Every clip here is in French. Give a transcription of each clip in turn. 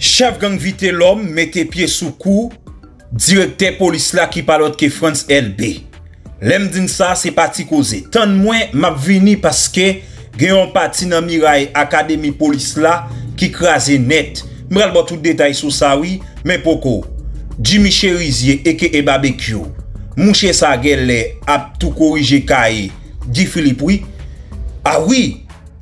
Chef gang vite lom, mette pie sou kou, direkte polis la ki palot ke France LB. Lem din sa, se pati koze. Tan mwen, map vini paske genyon pati nan miray akademi polis la ki krasi net. Mwen al batout detay sou sa wii, men poko. Jimmy Cherizye eke ebabe kyo. Mwen che sa gel le ap tou korije ka e, di Filip wii. A wii,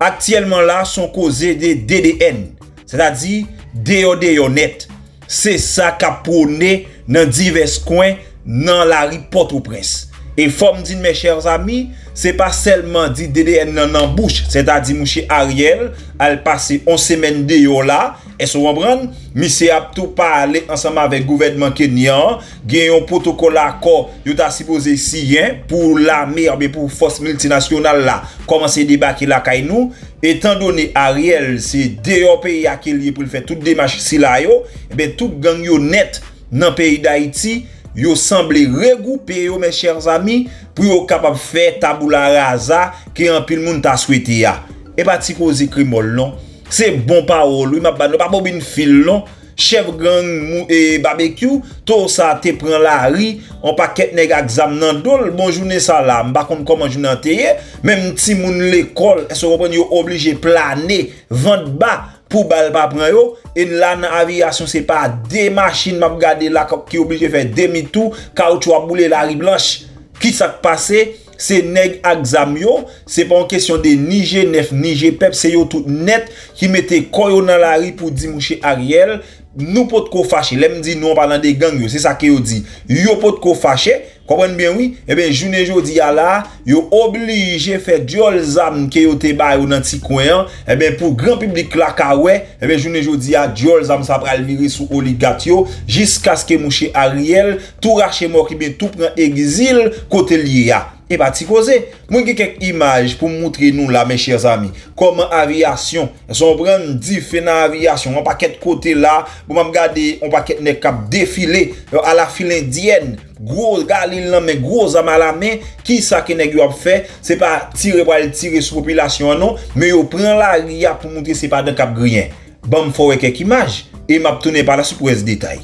aktiyelman la son koze de DDN. Se la di... Deyo deyo net, se sa ka pou ne nan divers kwen nan la ripot ou prens. E fom din men chers ami, se pa selman di dede en nan nambouche, se ta di mouche Ariel, al pase on semen de yo la, e sou wabran, mi se ap tou pale ansama vek gouvedman kenyan, genyon potokola ko yo ta sipoze siyen, pou la merbe pou fos multinasyonal la, koman se debake la kay nou, etan doni Ariel se deyo peyi ake liye pou lfe tout de mach si la yo, e be tout gang yo net nan peyi da iti, Yo semble regoupe yo men chers ami pou yo kapap fe tabou la raza ki an pil moun ta sweti ya. E eh pa ti ko zikri mol non. Se bon pa ou lou, ma ban nou pa bo bin fil non. Chef gang mou e eh, barbekyou, to sa te pren la ri, an pa ket neg a gzam nan dol. Bonjoune salam, bakon kon manjoune an teye. Men mouti moun l'ekol, se repen yo oblije plane, vant ba. pou bal pa pran yo, en la nan avyasyon se pa de machin, map gade la ki oblige fè demitou, kaw chwa boule lari blanche, ki sak pase, se neg ak zam yo, se pa an kesyon de ni jenef, ni jepep, se yo tout net, ki mette koyo nan lari, pou di mouche a riel, nou pot kofashe, lem di nou an palan de gang yo, se sa ki yo di, yo pot kofashe, yo pot kofashe, Kompwen ben wè, e eh ben joun e joudi a la, yo oblige fè diol zam kè yo te bay ou nan ti kwen an, e eh ben pou gran publik la kawè, e eh ben joun e joudi a diol zam sa pral viri sou oligat yo, jiska skè mouche Ariel, tou rache mok ibe, tou pran egzil, kote li ya. E ba ti kose, moun gen kek imaj pou moutre nou la, men chèr zami, koman avyasyon, e son pran difen avyasyon, an pakèt kote la, pou mwen gade, an pakèt ne kap defile, ala fil indyen, gwoz kalin lan men gwoz ama la men ki sa ke neg yo ap fe se pa tire pwa el tire sou popilasyon anon me yo pren la li ap pou mounte se pa den kap griyen ban m fowe kek imaj e m ap tounen pa la sou prez detay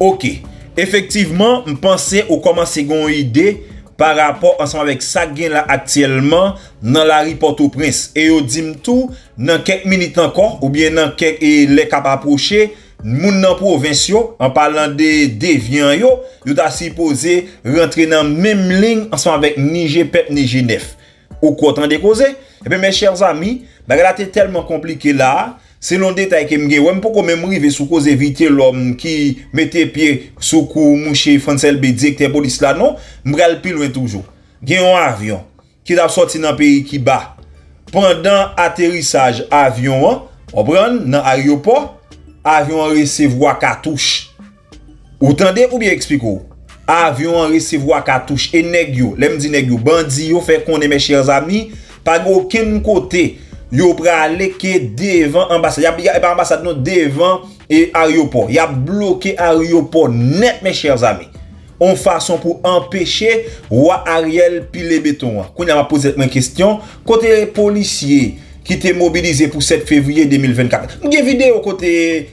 ok, efektivman m panse ou koman segon ide ba rapor anseman vek sa gen la aktiyelman nan la riport ou prins. E yo dim tou, nan kek minit ankon, ou bien nan kek e lek ap aproche, moun nan provens yo, an palan de devyen yo, yo ta sipoze rentre nan mem ling anseman vek ni JPEP ni G9. Ou kwa tan dekoze? E pe men chers ami, ba gala te telman komplike la, Se lon detay kem gen, wèm pou kon men mri ve soukou ze evite lòm ki mette pie soukou mouche fransel bedi ekte bodi slanon, mbrel pi lwen toujou. Gen yon avyon, ki dap soti nan peri ki ba. Pendan aterisaj avyon, obran nan ariopor, avyon resevwa katouche. Ou tende ou bi ekspiko? Avyon resevwa katouche e neg yo, lem di neg yo, bandi yo fe kon de me chers ami, pa gen ou ken mkote avyon. Yo pre aleke devan ambasade. Ya e pa ambasade nou devan e ariopor. Ya bloke ariopor net men chers ame. On fason pou empeshe wak ariel pi ah, le beton an. Koun ya ma pose mwen kestyon. Kote policye ki te mobilize pou 7 fevriye 2024. Mge videyo kote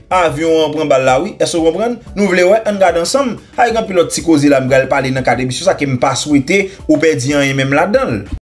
avyon an pran bal lawi. Eso pran? Nou vle we? An gade ansam? A yon pilot tiko zi la mga el pale nan kade bisyo sa ke m pa swete ou pedi an yon menm la dan l.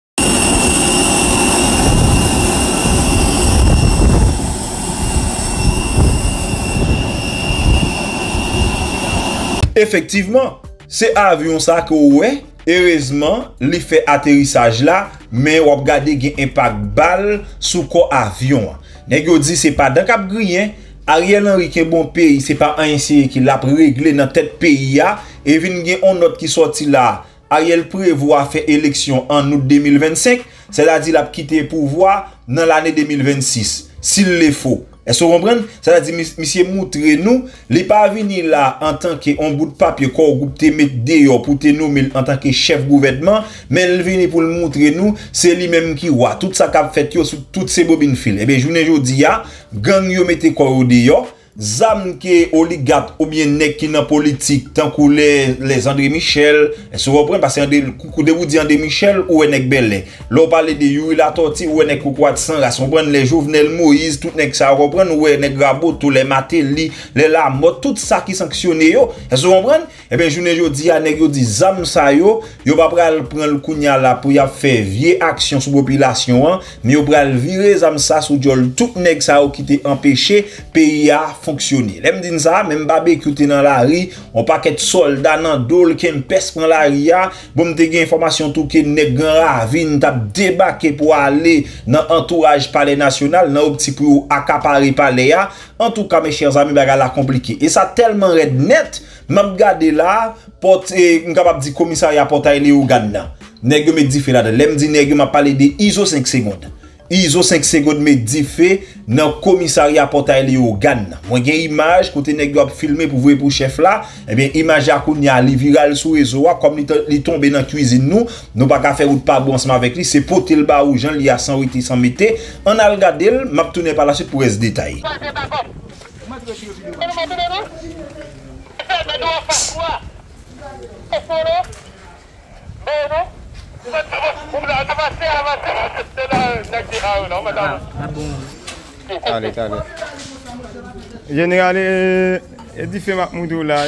Efektivman, se avyon sa ko we, e vezman li fe aterisaj la, me wap gade gen impak bal sou ko avyon. Ne gyo di se pa da kap griye, a riyel anri ke bon peyi se pa ansye ki la pregle nan tet peyi ya, e vin gen on not ki soti la, a riyel prevo a fe eleksyon an nou de 2025, se la di la pe kite pouvoa nan l ane 2026, si l le fo. E so rembren, sa la di misye moutre nou, li pa vini la an tanke ombout pap yo kor goup te met de yo pou te nou men an tanke chef gouvetman, men vini pou l moutre nou, se li men ki wwa, tout sa kap fet yo sou tout se bobin fil. E eh be jounen jou di ya, gang yo met te kor ou de yo. Zam ke oligat oubyen nek ki nan politik, tan kou les André Michel, el sou repren, pasen kou de wou di André Michel, ouwe nek belen. Lo pale de Yurila Toti, ouwe nek Koukwad Sanra, sou repren, le Jouvenel Moïse, tout nek sa repren, ouwe nek Rabot, ouwe nek Maté Li, le Lamot, tout sa ki sanksyonè yo, el sou repren, E ben jounen yo di aneg yo di zamsa yo Yo ba pral pran l kounya la pou ya fe vie aksyon sou popilasyon an Me yo pral vire zamsa sou diol tout neg sa ou ki te empeshe Pe ya fonksyoni Lem din sa, men mbabe koute nan la ri Ou paket solda nan dol ken pesk nan la ri ya Boum te gen informasyon touke neg gen ra Vin tap debake pou ale nan entourage pale nasyonal Nan ou pti pou akapari pale ya An touka me chen zami baga la komplike E sa telman red net M ap gade la, eh, m kap ap di komisari ap potay li yo gane nan. Nège me dife la de. Lèm di nège ma pale de izo 5 segonde. Izo 5 segonde me dife nan komisari ap potay li yo gane nan. Mwen gen imaj, kote nège ap filme pou vwe pou chef la, ebyen eh imaj ya koun ya li viral sou rezo wa, kom li tombe nan kuisin nou, nou pa ka fe wout pa gonsman vek li, se potil ba ou jan li a san witi san mette. An al gade, m ap tounen pa la sit pou es detay. Generale, edi fè mak moudou la.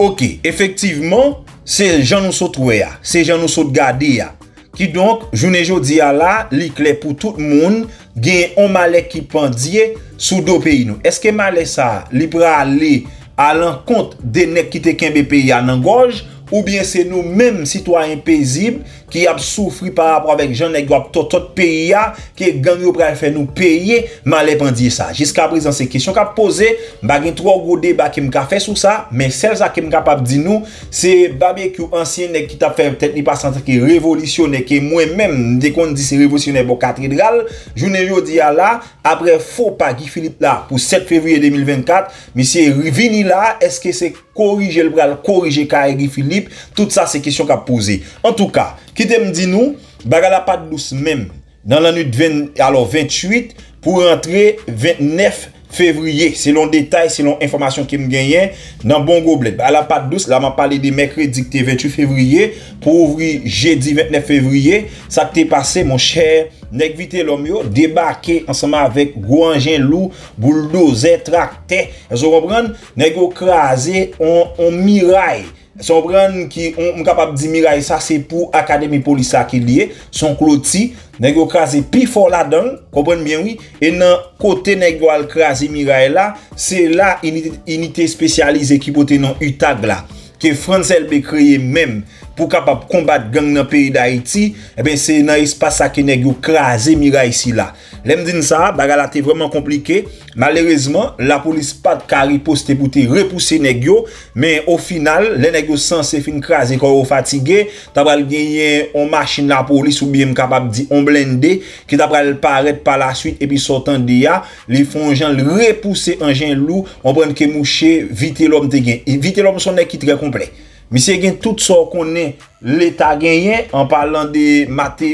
Ok, efektivman, se jan nou sot ah. wè ya, se jan nou sot gade ya, ah. ki donk, jounen joudi ya ah, la, li kle pou tout moun, gen yon male ki pandye sou do peyi nou. Eske male sa li pra li alen kont de nek kite kenbe peyi anan goj, ou bien se nou menm sitwa impezib, ki ap soufri par rapor avek jan nek do ap totot peyi ya, ki e ganyo pral fè nou peyi ye, ma lep an diye sa. Jiska ap rezan se kisyon kap pose, bagen 3 gode ba kem ka fè sou sa, men sel sa kem kap ap di nou, se babye ki ou ansyen nek ki tap fè, pet ni pas an se ki revolisyon nek, ki mwen men, dekoun di se revolisyon nek bo katri dral, jounen yo diya la, apre fò pa gi Filip la, pou 7 fevriye 2024, mi se vini la, eske se korije le bral, korije ka e gi Filip, tout sa se kisyon kap pose. En tou ka, Kite m di nou, baga la pat dous mèm, nan lan nou dwen, alò 28, pou rentre 29 fevriye. Se lon detay, se lon informasyon ki m genyen, nan bon go bled. Ba la pat dous, la m ap pale di mèk redik te 28 fevriye, pou ouvri jedi 29 fevriye, sa te pase, mò chè, nek vite lòm yo, debake ansama avèk gwo anjen lou, bouldo, zè trakte, zò robran, nek go krasè, an miray, Son pren ki m kapap di miray Sa se pou Akademi Polisa ki liye Son kloti Nèk yo krasi pi for la den Kopren bien wè E nan kote nèk yo al krasi miray la Se la inite spesyalize ki pote nan Utag la Ke fransel be kreye menm pou kapap kombat gang nan peyi da iti, e eh ben se nan ispa sa ke negyo krasi mi ra isi la. Lem din sa, baga la te vreman komplike, malerezman, la polis pat kari poste pou te repouse negyo, men o final, le negyo sanse fin krasi kwa yo fatige, tabal genyen on machin la polis ou biye m kapap di on blende, ki tabal paret pa la suite epi sotan de ya, li fon jan repouse enjen lou, on pren ke mouche, vite lom te gen, vite lom son neki tre komplek. Mi se gen tout so konen l'Etat gen yen An palan de mater...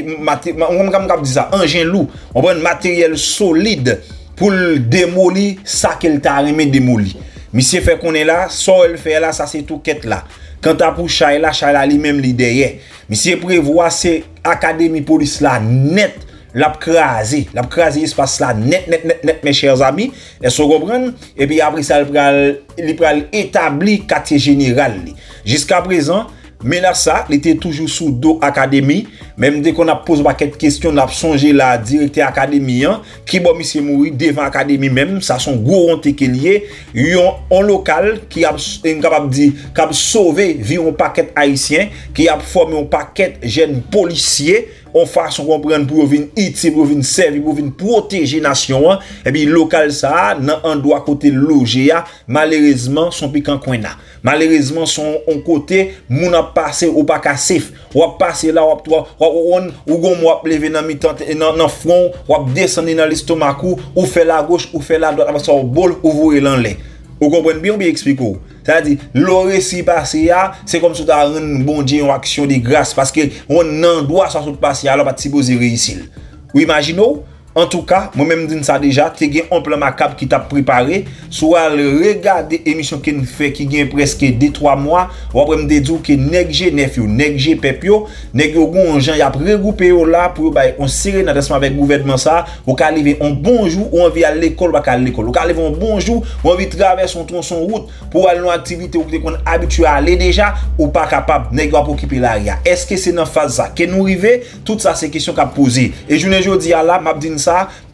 An jen lou An pren materyel solide Poul demoli sa kel tarime demoli Mi se fe konen la So el fe la sa se tou ket la Kant apou chay la chay la li menm li deyen Mi se prevoa se akademi polis la net l ap kraze, l ap kraze y espase la net, net, net, net, men chers ami, e so robran, e pi ap risal li pral etabli kate geniral li. Jiska prezan, menasa, li te toujou sou do akademi, menm dey kon ap pose baket kestyon, l ap sonje la direkte akademi yan, ki bomisye moui devan akademi menm, sa son gwo rante ke liye, yon an lokal ki ap sove vi yon paket haisyen, ki ap forme yon paket jen policye, On fason kompren pou yo vin itse, pou yo vin seve, pou yo vin proteje nasyon. E bi lokal sa, nan an do akote loje ya, malerezman son pi kankwen na. Malerezman son an kote, moun ap pase ou pa kasef. Wap pase la, wap twa, wap oron, ou gom wap leve nan mitante, nan fron, wap desen nan listomakou, ou fe la goch, ou fe la do. Aba sa ou bol, ou vore lan le. Ou kompren bi ou bi ekspiko? Sa di, lo resi pase ya, se kom sou ta un bon diyon aksyon di gras, paske on nan dwa sa sou pase ya, la pati si bozi resil. Ou imagino? En tou ka, mwen mwen mwen din sa deja, te gen an plan makab ki ta prepare. Sou al rega de emisyon ke n fe ki gen preske de 3 mwa. Wapre mwen dedu ke neg je nef yo, neg je pep yo. Neg yo gon jan yap regupe yo la pou baye on sire nan tasman vek gouvedman sa. Ou ka aleve an bonjou ou an vi al ekol baka al ekol. Ou ka aleve an bonjou ou an vi traves an ton son route pou al nou aktivite ou ki de kon abitua ale deja ou pa kapab neg yo ap okipi la ria. Eske se nan faz sa? Ke nou rive? Tout sa se kisyon ka pose. E jounen jo di ala, mwen mwen mwen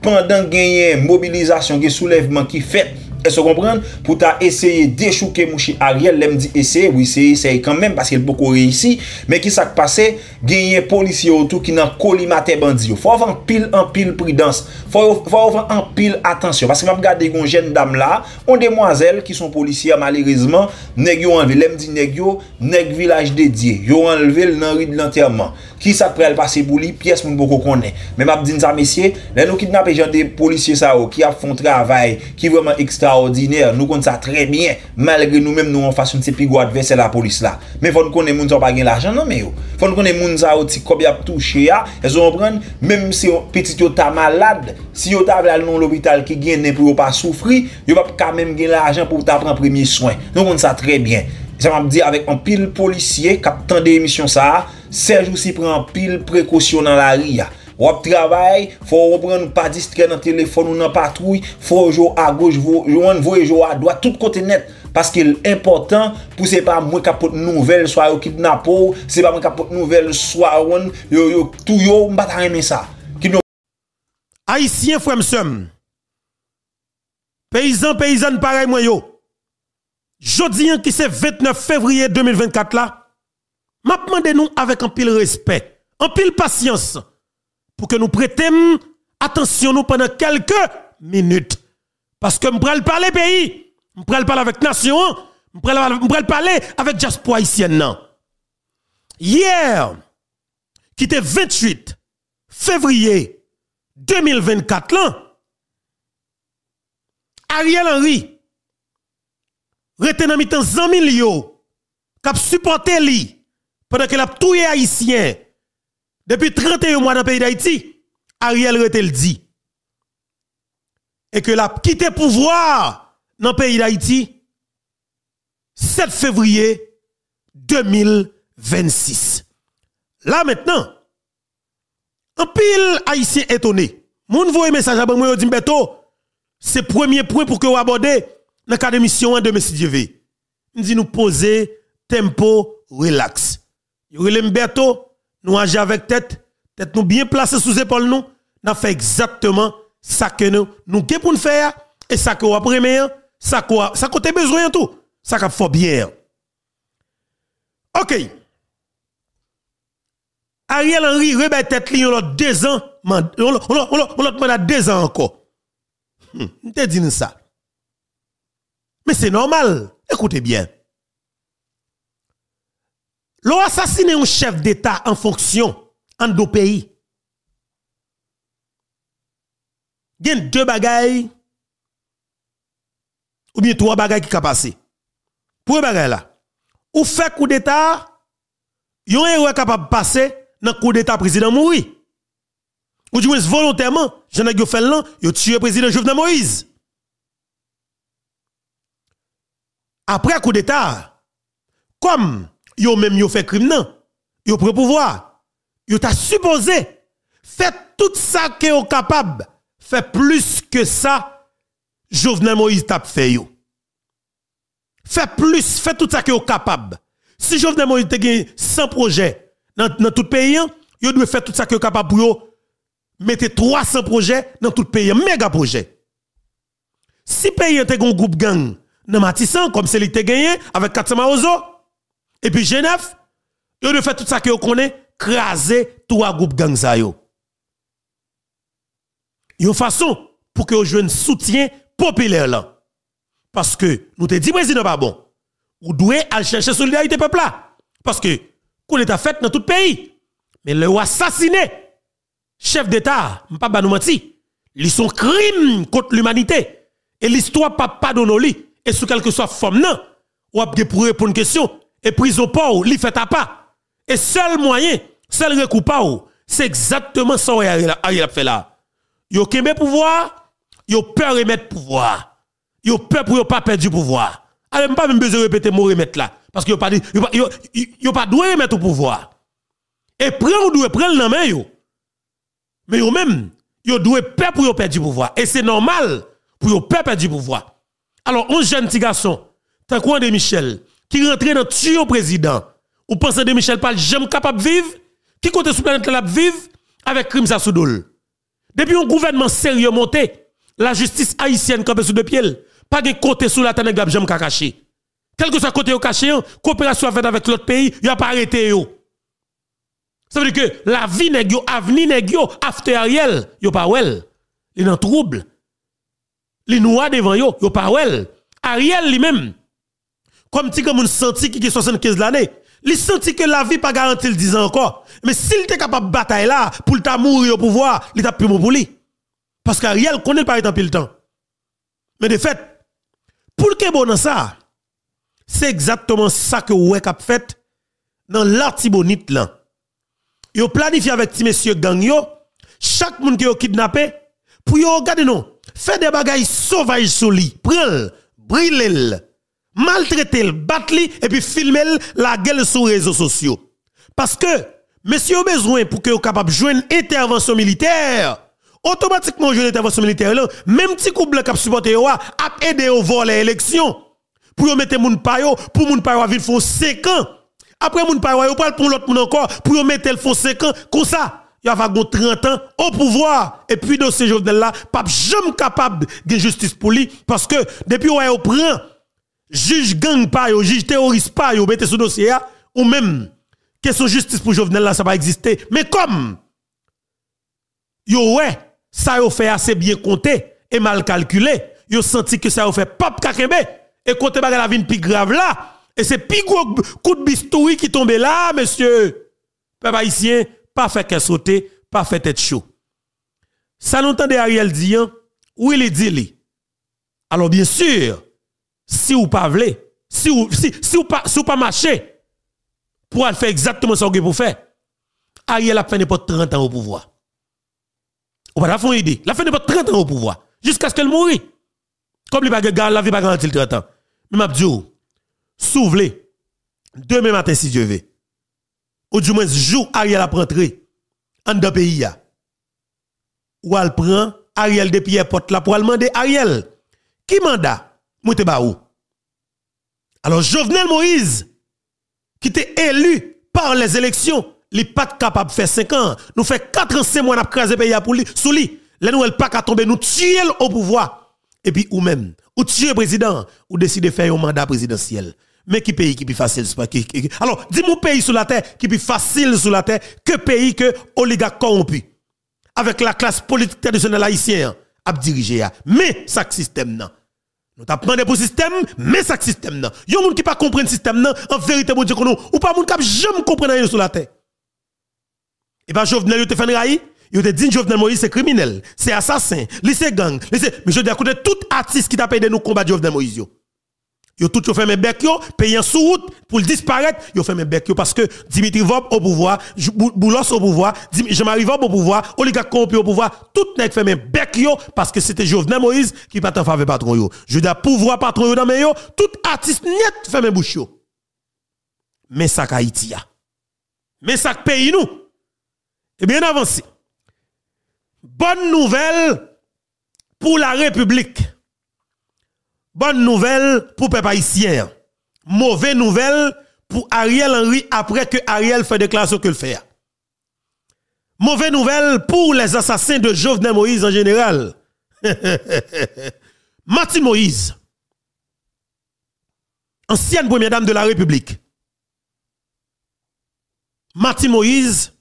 pandan genye mobilizasyon ki soulevman ki fet pou ta eseye deshouke mouchi a riel, lem di eseye wisi eseye kanmen, paske pou kore yisi me ki sak pase, genye polisyon ki nan kolimate bandi yo fwa avan pil pridans fwa avan pil atensyon paske mab gade yon jen dam la yon demwazel ki son polisyon malirizman nek yo anleve, lem di nek yo nek vilaj dedye, yo anleve nan rid lanterman Ki sak prel pase pou li, piyes moun pou kou konnen. Mè map din sa mesye, lè nou kidnape jante policye sa ou, ki ap fon travay, ki vèman ekstraordinèr, nou kon sa trè myen, malgré nou mèm nou an fasyon ti pigou advesè la polis la. Mè fon konnen moun sa ou pa gen l'ajan, nan mè yo. Fon konnen moun sa ou ti kob yap touche ya, e zo mwen pren, mèm si petit yo ta malade, si yo ta vèl al non l'hôpital ki gen ne pou yo pa soufri, yo vèm ka mèm gen l'ajan pou ta pran premiye soin. Nou kon sa trè myen. Sa mèm di avèk an pil policye Sej ou si pren pil prekosyon nan la ri ya. Wap trabay, fò wap ron nou pa distre nan telefon ou nan patrouy, fò wajou a goj voun, voye wajou a doa, tout kote net. Paske l'important, pou se pa mwen kapote nouvel, swa yo kidnapou, se pa mwen kapote nouvel, swa yon, yo yo, tou yo, mbata rene sa. Aisyen fwemsem. Peyizan peyizan parey mwayo. Jodi an ki se 29 fevriye 2024 la, m'a demandé nous avec un pile respect, un pile patience, pour que nous prêtions attention nous pendant quelques minutes. Parce que je parler pays, je parler avec nation, je parler avec diaspora haïtienne. Hier, qui était 28 février 2024, Ariel Henry, était dans 100 millions Qui supporter lui pendant que l'a tout haïtien depuis 31 mois dans le pays d'Haïti, Ariel Retel dit et que l'a quitté pouvoir dans le pays d'Haïti 7 février 2026. Là maintenant, un pile haïtien étonné. Moun nouveau message à moi dit Beto, c'est premier point pour que vous abordez dans cadre de mission de M. Dieu. Nous dit nous poser tempo relax nous agir avec tête, tête nous bien placé sous épaule nous, n'a fait exactement ça que nous nous pour nous faire et ça que nous avons ça que ça avons besoin tout, ça qu'a fait bien. OK. Ariel Henry rebelle tête li deux ans, on a deux ans encore. Hmm, te dit ça. Mais c'est normal. Écoutez bien. L'on assassine un chef d'État en fonction en deux pays. Il y a deux bagailles ou bien trois bagailles qui sont passé. Pour bagaille là, ou fait coup d'État, un est capable de passer dans coup d'État président Moui. Ou du moins volontairement, j'en ai fait l'an, a tué président Jovenel Moïse. Après coup d'État, comme yo même yo fait crime non yo pris pouvoir yo t'a supposé faire tout ça que yo capable fait plus que ça Jovenel Moïse t'a fait yo fait plus fait tout ça que yo capable si Jovenel Moïse te gagne 100 projets dans, dans tout pays hein, yo doit faire tout ça que yo capable pour yo mettre 300 projets dans tout le pays méga projet si pays te un groupe gang dans Matissan comme c'est lui gagné avec 400 maozo et puis Genève, ils ont fait tout ça que vous connaissez, craser trois groupes gangs. Une façon pour que vous un soutien populaire Parce que nous te dit président pas bon. Vous devez aller chercher solidarité peuple là. Parce que qu'on est fait dans tout le pays. Mais le assassiné, chef d'État, je pas nous ils sont crimes contre l'humanité. Et l'histoire pas pardonner Et sous quelque soit forme, non. Ou pour répondre à une question, et prison pas li fait à pas et seul moyen seul recoupa c'est exactement ça Ariel a fait là yo kembe pouvoir yo peur remettre pouvoir yo peur pour yo pas perdre du pouvoir alors pas même besoin de répéter mot remettre là parce que yo pas yo yo pas droit remettre au pouvoir et prend ou doit prendre la main yo mais yo même yo doit peur pour yo perdre pouvoir et c'est normal pour yo peur perdre pouvoir alors un jeune petit garçon t'as quoi de Michel qui rentre dans tuyau président, ou pensez de Michel Pal j'aime capable de vivre, qui compte sur planète la vivre avec crime ça sous Depuis un gouvernement sérieux monté, la justice haïtienne comme sous deux pieds, pas de côté sous la tête jamais cacher. Quel que soit le côté au caché, hein, coopération faite avec l'autre pays, il a pas arrêté Ça veut dire que la vie n'est pas L'avenir n'est pas after Ariel, yo pas well. Il est en trouble. les noir devant yo, yo pas well. Ariel lui-même comme si on senti qui est 75 l'année, il senti que la vie pas garantie le 10 ans encore. Mais s'il était capable de bataille là, pour le mourir au pouvoir, il t'a bon pour lui. Parce qu'Ariel connaît pas en pile temps. Mais de fait, pour le bon dans ça, c'est exactement ça que vous avez fait dans l'artibonite là. Vous planifié avec ces monsieur gang chaque monde qui est kidnappé, pour yo regarder non, fait des bagailles sauvages sur lui, brille, brûlez maltraiter battre et puis filmer la gueule sur les réseaux sociaux. Parce que, monsieur a besoin pour que vous capable de jouer une intervention militaire. Automatiquement, jouer une intervention militaire, là, même petit couple qui supporter vous a aidé au voler l'élection. Pour mettre moun payo, pour moun payo ville faut 5 ans. Après moun pas vous parle pour l'autre monde encore, pour mettre le faut 5 ans. Comme ça, il va 30 ans au pouvoir. Et puis, dans ces jours là, pas jamais capable de justice pour lui. Parce que, depuis vous avez pris, juge gang pas yo, juge terroriste pas yo, mettez ce dossier ou même, question justice pour Jovenel là, ça va exister. Mais comme, yo ouais, ça yo fait assez bien compté et mal calculé, yo senti que ça yo fait pop kakembe, et côté baga la vie plus grave là, et c'est plus gros coup de bistoui qui tombe là, monsieur. Peuple haïtien, pas fait qu'elle sauter, pas fait tête chaud. Ça l'entendait Ariel Dian, hein? oui, il dit, alors bien sûr, si vous pas voulez, si vous si, si ou pas si pas pour faire exactement ce que vous faire. Ariel a fait n'importe 30 ans au pouvoir. Ou pas la fond idée. La fait n'importe 30 ans au pouvoir jusqu'à ce qu'elle mourit. Comme les gars la vie pas garantie le 30 ans. Mais m'a dit souvelez demain matin si Dieu veut. Ou du moins jour Ariel a rentré en deux pays Ou elle prend Ariel depuis Pierre porte là pour demander Ariel qui mandat moi te ou? Alors Jovenel Moïse, qui était élu par les élections, n'est pas capable de faire 5 ans. Nous fait 4 ans, 5 mois, nous avons pays pour lui, sous lui. Les nouvelles pas qu'à tomber, nous tuer au pouvoir. Et puis, ou même, ou tuer président, ou décider de faire un mandat présidentiel. Mais qui pays qui est facile Alors, dis-moi pays sur la terre qui est facile sur la terre que pays que oligarque corrompu. Avec la classe politique traditionnelle haïtienne à diriger. Mais, ça système, non. Nous t'a demandé pour le système, mais ça système là. Yon moun qui pas comprendre le système là, en vérité mon Dieu ou pas moun qui jamais comprendre rien sur la terre. Et eh bien, Jovenel yo te fait raï, yo te dit Jovenel Moïse c'est criminel, c'est assassin, c'est gang, c'est... mais je dis à côté tout artiste qui t'a aidé de nous combattre Jovenel Moïse Yo tout yo fait mes bec yo, payant sous route pour le disparaître, yo fait mes bec yo parce que Dimitri Vob au pouvoir, Boulos au pouvoir, Jean-Marie Vob au pouvoir, oligarque corrompu au pouvoir, tout nèg fait mes bec yo parce que c'était Jovenel Moïse qui pas en faveur patron yo. Je dis pouvoir patron dans mes yo, tout artiste net fait mes bouche yo. Mais ça Haïti Mais ça pays nous. Et eh bien avancé. Bonne nouvelle pour la République. Bonne nouvelle pour peuple haïtien. Mauvaise nouvelle pour Ariel Henry après que Ariel fait déclaration que le fait. Mauvaise nouvelle pour les assassins de Jovenel Moïse en général. Martin Moïse, ancienne première dame de la République. Martin Moïse,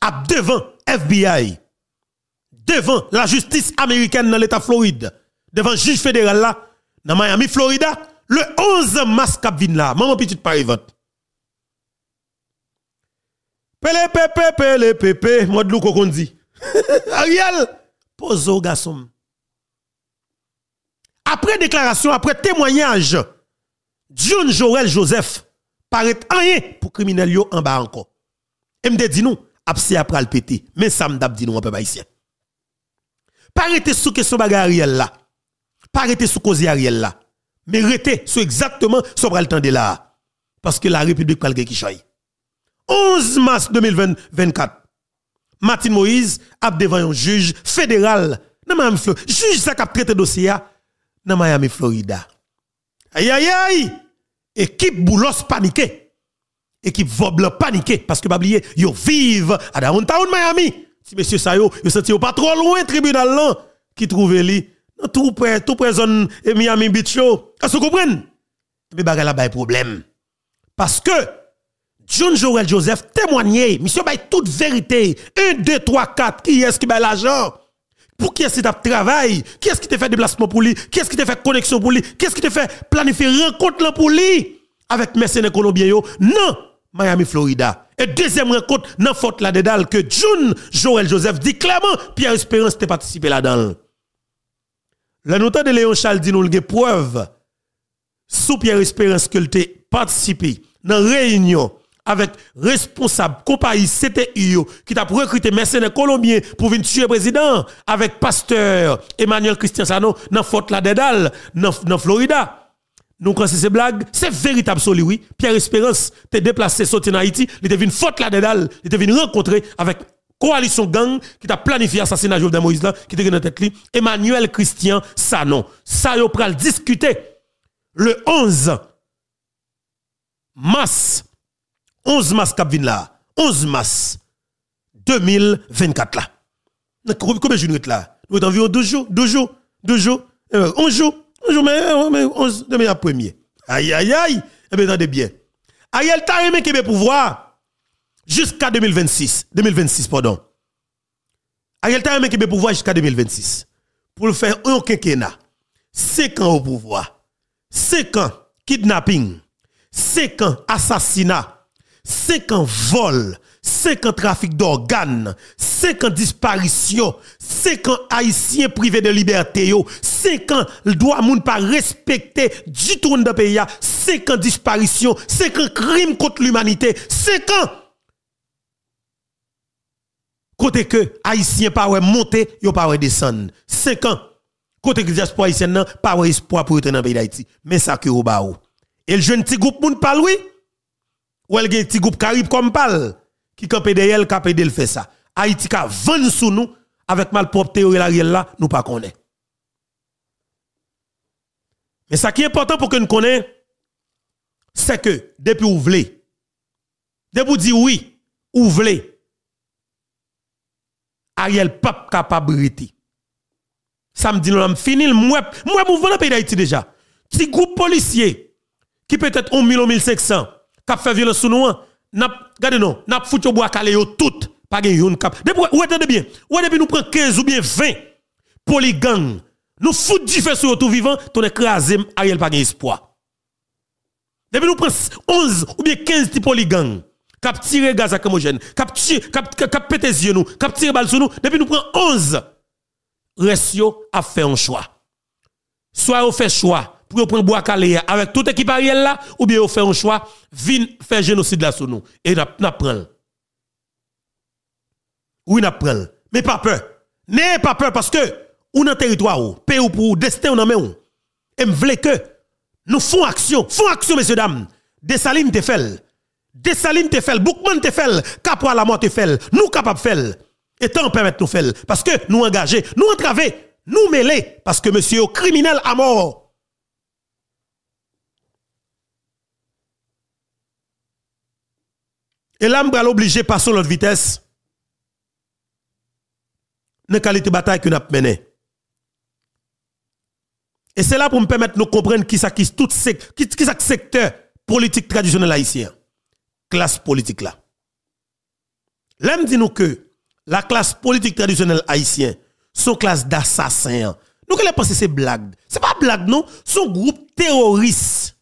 a devant FBI, devant la justice américaine dans l'État Floride devant le juge fédéral là, dans Miami, Florida, le 11 mars cap vin là. Maman petite paris vote. Pele pepe, pele pepe, moi de l'eau qu'on dit. Ariel, pose au garçon. Après déclaration, après témoignage, John Jorel Joseph paraît rien pour criminel yo en bas encore. Et me dit nous, apse après le pété, mais ça me dit nous un peu haïtien. Paraît sous question Ariel là pas arrêter sous cause Ariel là, mais arrêter sur exactement ce le temps de là. Parce que la République pas qui chaye. 11 mars 2024, Martin Moïse a devant un juge fédéral dans Miami, Florida. Juge ça qui a traité dossier dans Miami, Florida. Aïe aïe aïe! Équipe Boulos paniquée. Équipe Voble paniquée. Parce que, pas oublier, yo vive à downtown Miami. Si monsieur Sayo, yo senti yo pas trop loin tribunal là qui trouvait lui tout près, tout près zone eh, Miami Beach. Est-ce que vous comprenez? Mais bah, y là des problème. Parce que John Joel Joseph témoignait, monsieur bail toute vérité. 1, 2, 3, 4, qui est-ce qui bail l'argent? Pour qui est-ce qui t'a travaillé? Qui est-ce qui t'a fait déplacement pour lui? Qui est-ce qui t'a fait connexion pour lui? Qui est-ce qui t'a fait planifier rencontre pour lui? Avec mercenaires colombiens, non! Miami, Florida. Et deuxième rencontre, dans faute la dédale que John Joel Joseph dit clairement, Pierre Espérance t'a participé là-dedans. La note de Léon Charles dit nous preuve sous Pierre Espérance que participé dans réunion avec responsable compagnie CTI qui t'a recruté mercenaires colombiens pour venir tuer président avec pasteur Emmanuel Christian Sano dans Fort Dédale, dans Florida. Nous quand c'est ces blagues, c'est véritable oui. Pierre Espérance t'est déplacé sorti en Haïti, il est venu Fort Dédale, il est venu rencontrer avec coalition gang qui t'a planifié l'assassinat de Moïse là, qui t'a dans tête li, Emmanuel Christian Sanon. Ça yo pral discuter le 11 mars 11 mars Kapvin là, 11 mars 2024 là. Combien de jours là Nous environ 12 jours, 12 jours, 2 jours, 11 euh, jours, 11 jours mais 11 demain à premier. Aïe aïe aïe, et eh bien attendez bien. Ariel t'a aimé qui pouvoir jusqu'à 2026. 2026, pardon. Ariel Henry qui le pouvoir jusqu'à 2026. Pour le faire un quinquennat. 5 ans au pouvoir. 5 ans kidnapping. 5 ans assassinat. 5 ans vol. 5 ans trafic d'organes, 5 ans disparition, 5 ans haïtiens privés de liberté, 5 ans le droit monde pas respecté du tout dans pays, 5 ans disparition, 5 ans crime contre l'humanité, 5 ans Côté que Haïtien pas monter, yo pas descendre. 5 ans. Côté que diaspora haïtienne nan pas espoir pour être dans pays d'Haïti. Mais ça que au baou. Et le jeune petit groupe moun parle oui. Ou le gen petit groupe Caribe comme parle qui campé derrière le capé le fait ça. Haïti ka vann sous nous avec mal propre théorie la là, nous pas connaît. Mais ça qui est important pour que nous connaissions, c'est que depuis vous voulez, depuis vous dites oui, vous voulez, Ariel pas capable de Samedi, nous avons fini. Moi, moi, mouvement dans pays d'Haïti déjà. Petit groupe policier qui peut-être 1 000 ou 1 500, qui fait violence sur nous, hein. regardez nous, n'a foutu au bois calé tout, pas de yon cap. Ou attendez bien, ou depuis nous prenons 15 ou bien 20 polygang, nous foutons 10 fait sur tout vivant, ton écrasé, Ariel pas espoir. Depuis nous prenons 11 ou bien 15 polygangs cap tirer gaz à camogène, cap cap pété yeux nous, cap tirer balle sur nous, depuis nous prenons 11. Restio a fait un choix. Soit on fait choix pour prendre bois calé avec toute équipe Ariel là ou bien on fait un choix vin faire génocide là sur nous et n'a prend. Oui, n'a pren. Mais pas peur. N'ayez pas peur parce que on un territoire où pays ou pour destin on en Et me que nous font action, font action messieurs dames. Salines te fait Dessaline te fait, Boukman te fait, à la mort te fait, nous capables faire. Et tant permettre nous faire. Parce que nous engager, nous entraver, nous mêler. Parce que monsieur est criminel à mort. Et là, je obligé de passer l'autre vitesse. Dans qualité bataille que nous avons menée. Et c'est là pour me permettre de comprendre qui est tout secteur politique traditionnel haïtien classe politique là. L'homme dit nous que la classe politique traditionnelle haïtienne sont classe d'assassins. Nous qu'elle pense c'est blague. C'est pas blague non, son groupe terroriste.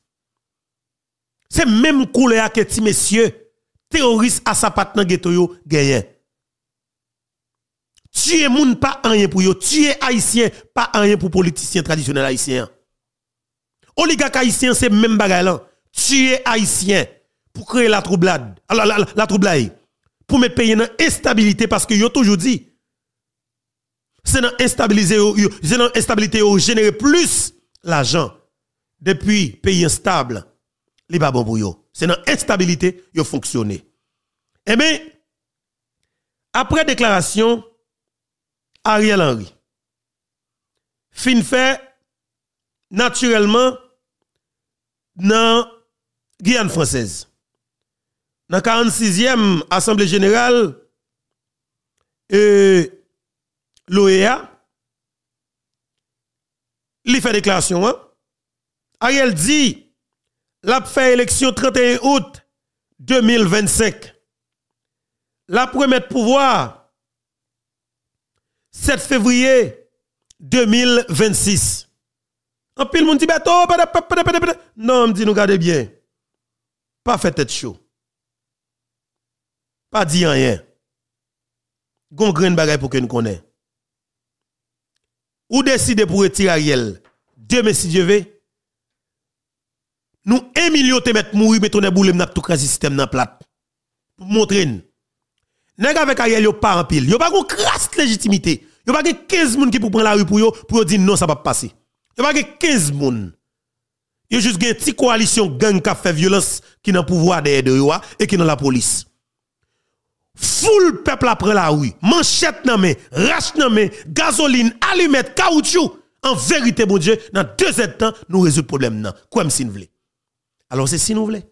C'est même couleur que ti messieurs terroriste à sa patte dans ghetto yo gagné. Tuer moun pas rien pour yo, tuer haïtien pas rien pour politicien traditionnel haïtien. Oligarque haïtien c'est même bagaille là. Tuer haïtien pour créer la troublade, la, la, la troublade, eh. pour mettre pays dans instabilité parce que yo toujours dit, c'est dans instabilité, c'est dans instabilité générer plus l'argent depuis pays instable, les pas pour C'est dans instabilité yo fonctionner. Eh bien, après déclaration, Ariel Henry, fin fait naturellement dans Guyane française dans 46e Assemblée générale, et euh, l'OEA, il fait déclaration. Hein. Ariel dit, la fait élection 31 août 2025. La promettre pouvoir 7 février 2026. En pile, mon dit, bah, bah, bah, non, me dit, nous gardez bien. Pas fait tête chaud. Pas dit rien. Gon grain bagay pour que nous connaît. Ou décide pour retirer Ariel. Demain si Dieu veut. Nous 1 million te mettre mourir mais ton boule n'a tout le système dans plate. Pour montrer. Nèg avec Ariel yo pas en pile. Yo pas une crasse légitimité. Yo pas 15 moun qui pour prendre la rue pour yo pour dire non ça va pas passer. Yo pas 15 moun. Yo juste une petite coalition gang qui fait violence qui dans pouvoir derrière de et qui dans la police. Foule peuple après la rue. Manchette nan rache nan gasoline, allumette, caoutchouc. En vérité, mon Dieu, dans deux ans temps, nous le problème nan. Quoi si nous voulons. Alors c'est si nous voulons.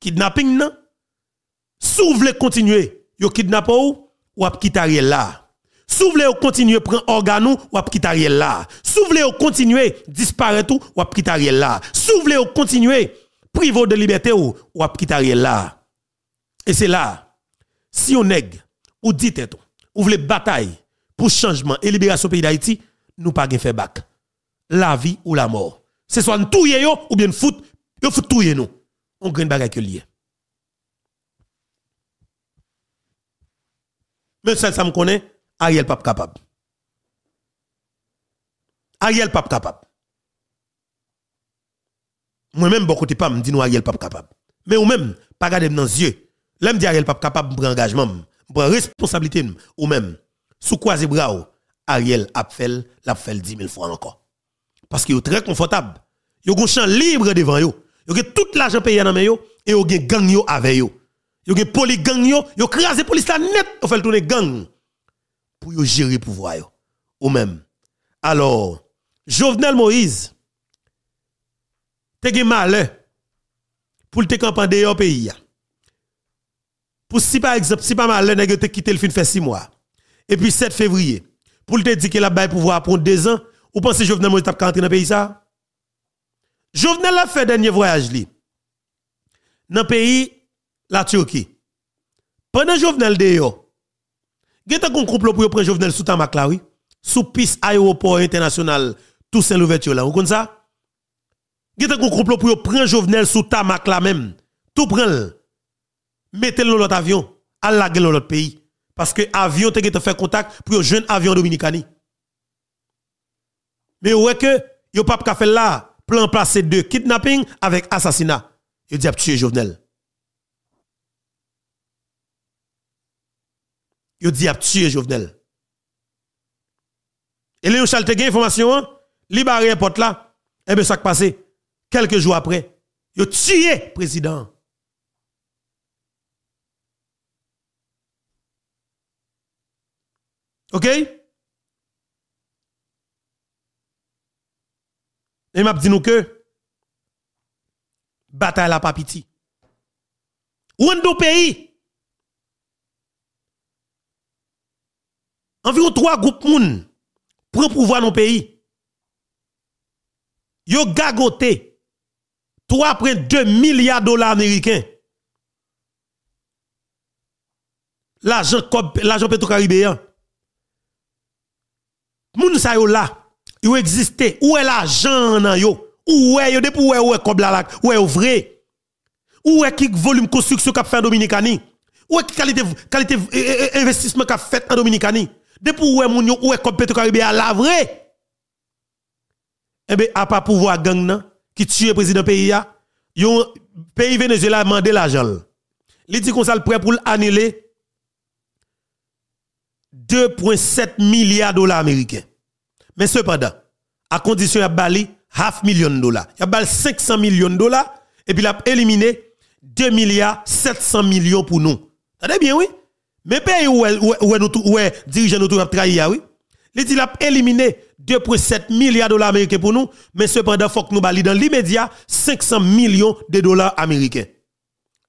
Kidnapping nan. Si vous voulez continuer, yo kidnapper ou, ou ap là. Si vous voulez continuer prendre organe ou ap là. Si vous voulez continuer disparaître ou ap là. Si vous voulez continuer privé de liberté ou, ou ap là. Et c'est là si on nèg ou dit on ou voulez bataille pour changement et libération pays d'Haïti, nous pas faire bac. La vie ou la mort. C'est soit nous ou bien fout yo fout touyer nous. On gagne bagaille que lié. Mais ça ça me connaît, Ariel pas capable. Ariel pas capable. Moi-même, beaucoup de pas me dit nous Ariel pas capable. Mais ou même, pas garder dans les yeux. Là, je Ariel pas capable de prendre engagement, prendre responsabilité ou même sous quoi ou Ariel a fait l'a fait 10 000 fois encore. Parce qu'il est très confortable. Il a un champ libre devant lui. Il a tout l'argent payé dans eux et il a gang avec lui. Il a poli gang lui, il a crasé police la net, il fait tourner gang pour gérer le pouvoir ou même. Alors, Jovenel Moïse, tu as malè pour te camper dehors pays. Pour si par exemple, si pas mal, nèg te quitter le fin fait 6 mois. Et puis 7 février, pour te dire que la bail pouvoir prendre 2 ans, ou pensez Jovenel Moïse t'a rentrer dans pays ça? Jovenel a fait dernier voyage li. Dans pays la Turquie. Pendant Jovenel de yo, gen un groupe pour prendre Jovenel sous tamak sous piste aéroport international ça, Louverture là, vous comprenez ça? Gen un groupe pour prendre Jovenel sous tamak la même. Tout prend mettez-le dans l'autre avion, allez la dans l'autre pays. Parce que avion te fait contact pour un jeune avion dominicani. Mais ouais que, qui a fait là, plan placé de kidnapping avec assassinat. Yo dit ah, tuer Jovenel. a dit ah, tuer Jovenel. Et Léon Charles te information, hein? libéré porte là, et eh bien ça qui passé. Quelques jours après, yo tué président. OK? Et m'a dit nous que bataille la papiti. Ou le pays. Environ trois groupes moun prend pouvoir dans le pays. Yo gagoté 3,2 milliards de dollars américains. L'argent pétro-caribéen. Hein moun sa yo là, yo existe, où est l'argent nan yo? Où est yo depuis où est ou est kob la, où est vrai? Où est qui volume construction qu'a fait en Dominicani? Où est qui qualité qualité e, e, e, investissement fait en Dominicani? Depuis où est moun yo, ou est kob petro à la vraie? Eh bien, à pas pouvoir gang nan, qui tue le président pays a, yon pays Venezuela mandé l'argent. Li dit qu'on ça le prêt pour annuler 2,7 milliards de dollars américains. Mais cependant, à condition y a bali half million de dollars. Y a bali 500 millions de dollars et puis il a éliminé 2 milliards 700 pour nous. C'est bien oui. Mais pays où où dirigeants nous a trahi ah oui. Il a éliminé 2,7 milliards de dollars américains pour nous, mais cependant faut que nous bali dans l'immédiat 500 millions de dollars américains.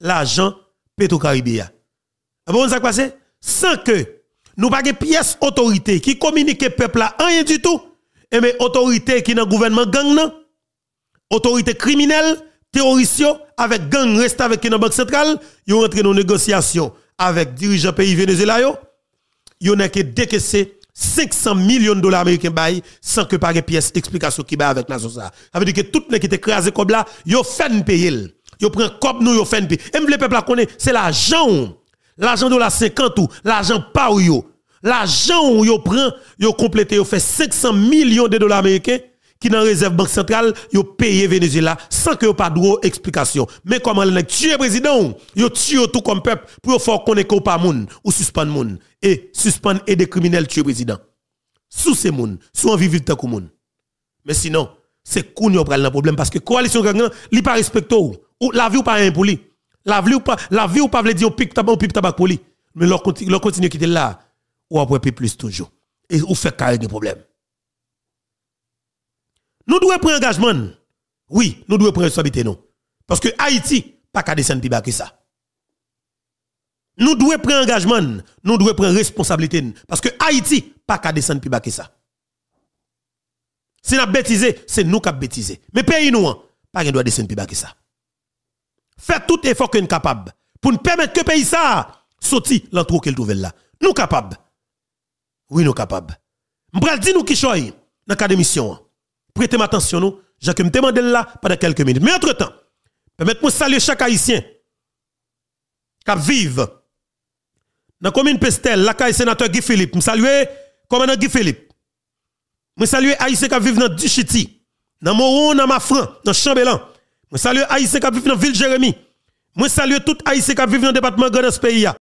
L'argent Petro-Caribéa. Ah Vous ça passé sans que nous pas de pièce autorité qui communique peuple à rien du tout. Et mais autorité qui dans gouvernement gang nan, autorité criminelle, terroriste avec gang reste avec qui dans banque centrale, yont rentre dans négociations avec dirigeants pays Venezuela yo. Yo n'a que décaissé 500 millions de dollars américains bail sans que par pièce explication qui bail avec nation ça. Ça veut dire que tout les qui était écrasé comme là, yo fait payer. Yo prend comme nous yo fait payer. Et le peuple connaît, c'est l'argent l'argent de la 50 ou l'argent pas ou yo. L'argent ou yo prend, yo complété, yo fait 500 millions de dollars américains qui dans réserve banque centrale, yo payé Venezuela sans que yo pas droit explication. Mais comment le tué président, yo tué tout comme peuple pour yo faire connaître pas moun ou suspendre moun et suspendre et des criminels tué président. Sous ces moun, sous en vivre tant moun. Mais sinon, c'est qu'on yo pral le problème parce que coalition gagnant, li pas respecte ou, ou la vie ou pas un pour lui. La vie ou pas, la vie ou pas veut dire au pipe tabac, au pipe tabac pour lui. Mais leur continue, continue quitter là, ou après plus toujours. Et ou fait carré de problème. Nous devons prendre engagement. Oui, nous devons prendre responsabilité non. Parce que Haïti, pas qu'à descendre plus bas que ça. Nous devons prendre engagement, nous devons prendre responsabilité. Parce que Haïti, pas qu'à descendre plus bas que ça. Si nous bêtisé, c'est nous qui bêtisé. Mais pays nous, hein, pas qu'à doit descendre plus bas que ça. Faites tout effort que nous capable pour nous permettre que le pays ça sorti l'entrée qu'elle trouve là. Nous capables. Oui, nous capables. M'bral dit nous qui choy dans cas d'émission. Prêtez moi attention nous, vais me demander là pendant quelques minutes. Mais entre-temps, permettez-moi de saluer chaque haïtien qui vive dans la commune Pestel, la caille sénateur Guy Philippe. Je salue commandant Guy Philippe. Je salue Haïtien qui vivent dans Duchiti, dans Moron, dans Mafran, dans Chambellan, je salue Haïtien qui vivent dans la ville de Jérémy. Je salue tout Haïtien qui vivent dans le département de ce pays.